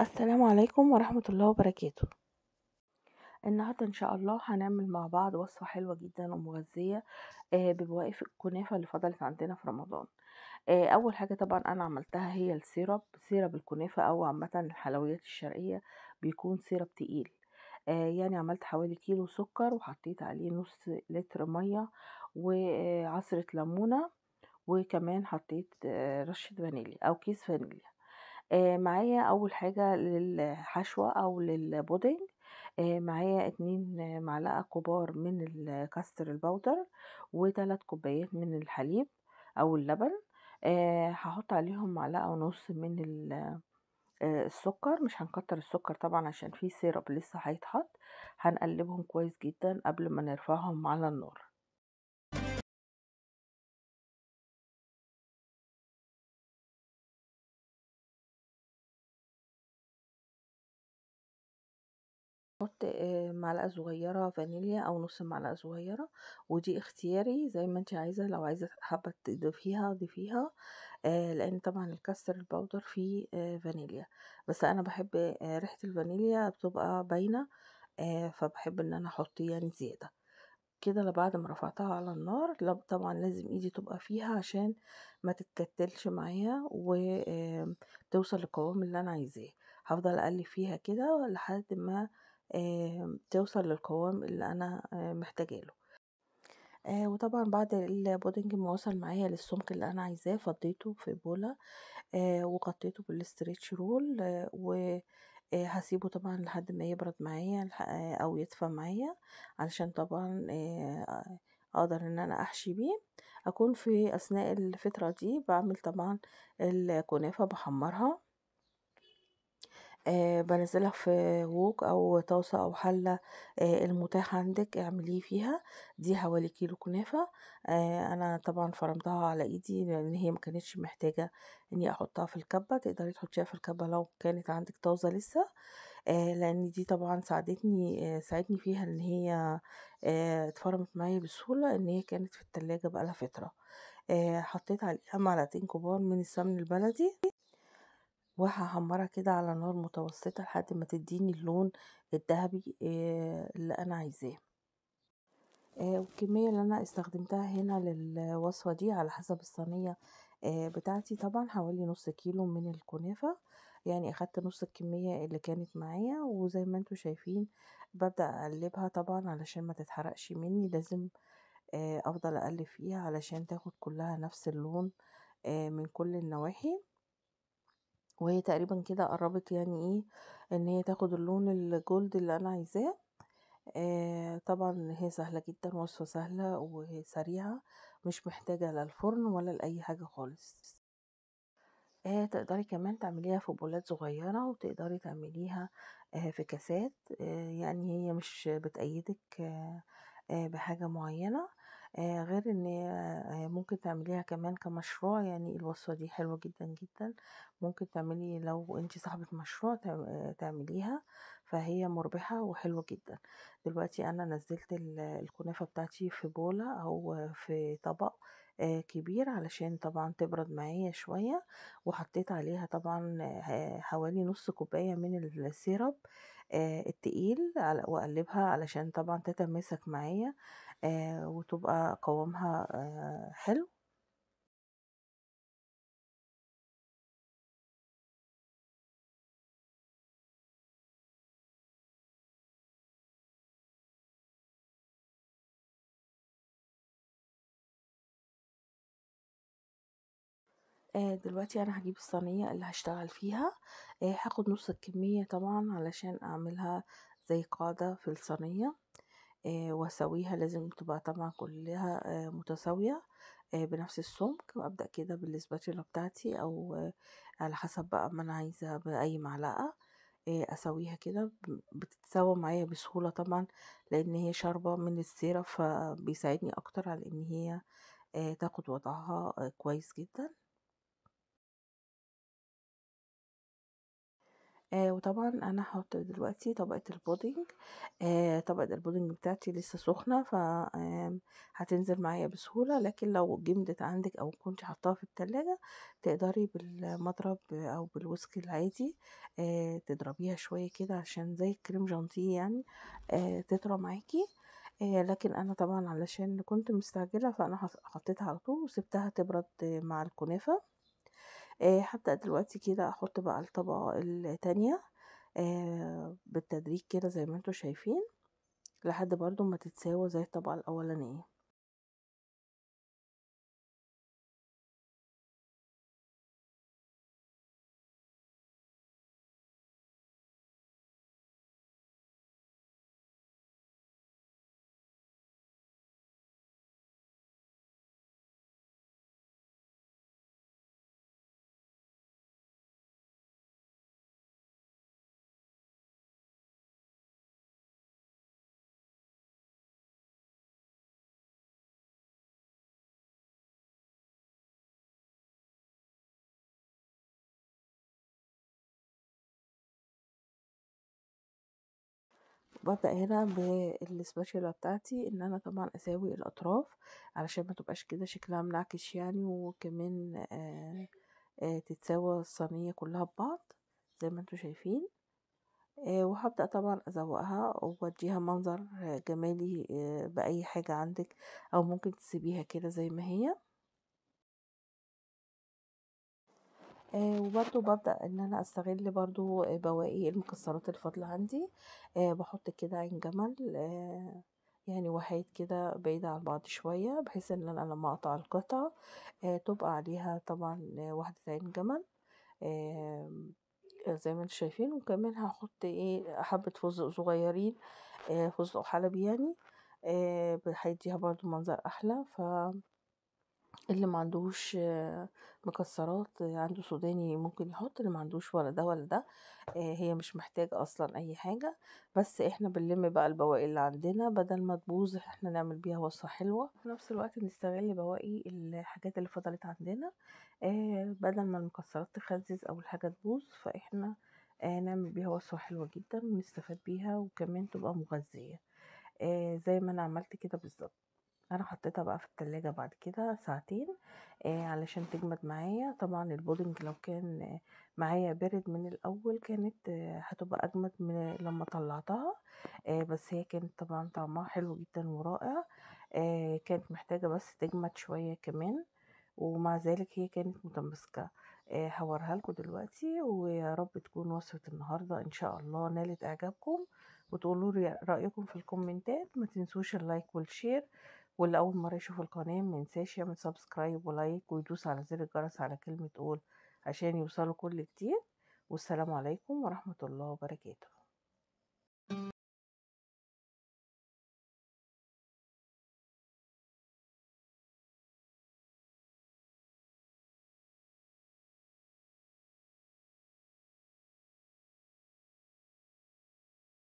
السلام عليكم ورحمة الله وبركاته النهاردة ان شاء الله هنعمل مع بعض وصفة حلوة جدا ومغذية آه، الكنافة اللي فضلت عندنا في رمضان آه، اول حاجة طبعا انا عملتها هي السيرب سيرب الكنافة او عامة الحلويات الشرقية بيكون سيرب تقيل آه، يعني عملت حوالي كيلو سكر وحطيت عليه نص لتر مية وعصرة ليمونة وكمان حطيت آه، رشة فانيليا او كيس فانيليا آه، معايا أول حاجة للحشوة أو للبودنج آه، معايا اتنين معلقة كبار من الكاستر الباودر و كوبايات من الحليب أو اللبن، آه، هحط عليهم معلقة ونص من السكر، مش هنكتر السكر طبعًا عشان في سيرب لسه هيتحط، هنقلبهم كويس جدًا قبل ما نرفعهم على النار. حط آه، معلقة صغيرة فانيليا أو نص معلقة صغيرة ودي اختياري زي ما انت عايزة لو عايزة حابة تضيفيها ضيفيها آه، لأن طبعا الكاستر الباودر فيه آه، فانيليا بس أنا بحب ريحة الفانيليا بتبقى باينة فبحب ان انا احط يعني زيادة كده لبعد ما رفعتها على النار طبعا لازم ايدي تبقى فيها عشان ما تتكتلش معايا وتوصل للقوام اللي انا عايزاه هفضل اقلب فيها كده لحد ما آمم، توصل للقوام اللي انا آه، محتاجه له آه وطبعا بعد البودنج ما وصل معايا للسمك اللي انا عايزاه فضيته في بوله آه وغطيته بالستريتش رول آه و هسيبه طبعا لحد ما يبرد معايا آه، او يدفى معايا علشان طبعا آه، اقدر ان انا احشي بيه اكون في اثناء الفترة دي بعمل طبعا الكنافة بحمرها آه، بنزلها في ووك او طاسه او حله آه، المتاحه عندك اعمليه فيها دي حوالي كيلو كنافه آه، انا طبعا فرمتها على ايدي لان هي ما كانتش محتاجه اني احطها في الكبه تقدري تحطيها في الكبه لو كانت عندك طازه لسه لان دي طبعا ساعدتني ساعدني فيها ان هي اتفرمت معايا بسهوله ان هي كانت في التلاجة بقالها فتره حطيت عليها معلقتين كبار من السمن البلدي وهحمرها كده على نار متوسطة لحد ما تديني اللون الذهبي آه، اللي انا عايزاه آه، والكمية اللي انا استخدمتها هنا للوصفة دي على حسب الصينية آه، بتاعتي طبعا حوالي نص كيلو من الكنافة يعني اخدت نص الكمية اللي كانت معايا وزي ما انتوا شايفين ببدأ اقلبها طبعا علشان ما تتحرقش مني لازم افضل اقلب فيها علشان تاخد كلها نفس اللون من كل النواحي وهي تقريبا كده قربت يعني ايه ان هي تاخد اللون الجولد اللي انا عايزاه آه طبعا هي سهلة جدا وصفة سهلة وسريعة مش محتاجة لا الفرن ولا لأي حاجة خالص آه تقدري كمان تعمليها في بولات صغيرة وتقدري تعمليها آه في كاسات آه يعني هي مش بتأيدك آه آه بحاجة معينة آه، غير إن هي آه، ممكن تعمليها كمان كمشروع، يعني الوصفة دي حلوة جدًا، جدًا، ممكن تعملي لو أنتِ صاحبة مشروع آه، تعمليها، فهي مُربحة وحلوة جدًا، دلوقتي أنا نزّلت الكنافة بتاعتي في بولة أو في طبق كبير علشان طبعًا تبرد معايا شوية، وحطيت عليها طبعًا حوالي نُص كوباية من السيرب. آه، التقيل واقلبها علشان طبعا تتماسك معايا آه، وتبقى قوامها آه، حلو آه، دلوقتي أنا هجيب الصينية اللي هشتغل فيها، آه، هاخد نُص الكمية طبعًا علشان أعملها زي قاعدة في الصينية، آه، وأسويها لازم تبقى طبعًا كلّها متساوية بنفس السمك، وأبدأ كده بالسباتولا بتاعتي أو على حسب بقى ما أنا عايزة بأي معلقة، اسويها أساويها كده بتتسوى بتتساوى معايا بسهولة طبعًا لإن هي شاربة من السيرة، فبيساعدني أكتر على إن هي تاخد وضعها كويس جدًا. آه وطبعا انا هحط دلوقتي طبقة البودنج آه طبقة البودنج بتاعتي لسه سخنة ف هتنزل معايا بسهولة لكن لو جمدت عندك او كنت حطاها في التلاجة تقدري بالمضرب او بالوسك العادي آه تضربيها شوية كده عشان زي الكريم جانتيه يعني آه تطرى معاكي آه لكن انا طبعا علشان كنت مستعجلة فانا حطيتها على طول وسبتها تبرد مع الكنافة آه، هبدأ دلوقتي كده أحُط بقى الطبقة التانية آه، بالتدريج كده زي ما أنتم شايفين، لحد برضو ما تتساوى زي الطبقة الأولانية. ببدأ هنا بالسباتشولا بتاعتي ان انا طبعا اساوي الاطراف علشان ما تبقاش كده شكلها منعكش يعني وكمان آآ آه، آآ آه، تتساوى الصينية كلها ببعض زي ما انتوا شايفين آه، وهبدأ طبعا ازوقها واديها منظر جمالي بأي حاجة عندك او ممكن تسيبيها كده زي ما هي. آه، وبرده ببدا إن أنا أستغل برده آه، بواقي المكسرات الفاضلة عندي، آه، بحط كده عين جمل يعني وحيد كده بعيدة عن بعض شوية، بحيث إن أنا لما أقطع القطعة تبقى عليها طبعا واحدة عين جمل زي ما انتم شايفين، وكمان هحط إيه حبة فستق صغيرين آآ فستق حلبي يعني هيديها برضو منظر أحلى ف اللي ما عندوش مكسرات عنده سوداني ممكن يحط اللي ما عندوش ولا ده ولا ده آه، هي مش محتاجة اصلا اي حاجة بس احنا بنلم بقى البواقي اللي عندنا بدل ما تبوظ احنا نعمل بيها وصفة حلوة في نفس الوقت نستغل بواقي الحاجات اللي فضلت عندنا آه، بدل ما المكسرات تخزز او الحاجة تبوظ فاحنا آه، نعمل بيها وصفة حلوة جدا ونستفاد بيها وكمان تبقى مغذية زي ما انا عملت كده بالظبط انا حطيتها بقى في التلاجة بعد كده ساعتين آه علشان تجمد معايا طبعا البودنج لو كان معايا بارد من الاول كانت آه هتبقى اجمد من لما طلعتها آه بس هي كانت طبعا طعمها حلو جدا ورائع آه كانت محتاجة بس تجمد شوية كمان ومع ذلك هي كانت متمسكة آه هورها لكم دلوقتي ويا رب تكون وصفة النهاردة ان شاء الله نالت اعجابكم وتقولوا رأيكم في الكومنتات ما تنسوش اللايك والشير واللي أول مرة يشوف القناة منساش يعمل سبسكرايب ولايك ويدوس على زر الجرس على كلمة أول عشان يوصله كل جديد والسلام عليكم ورحمة الله وبركاته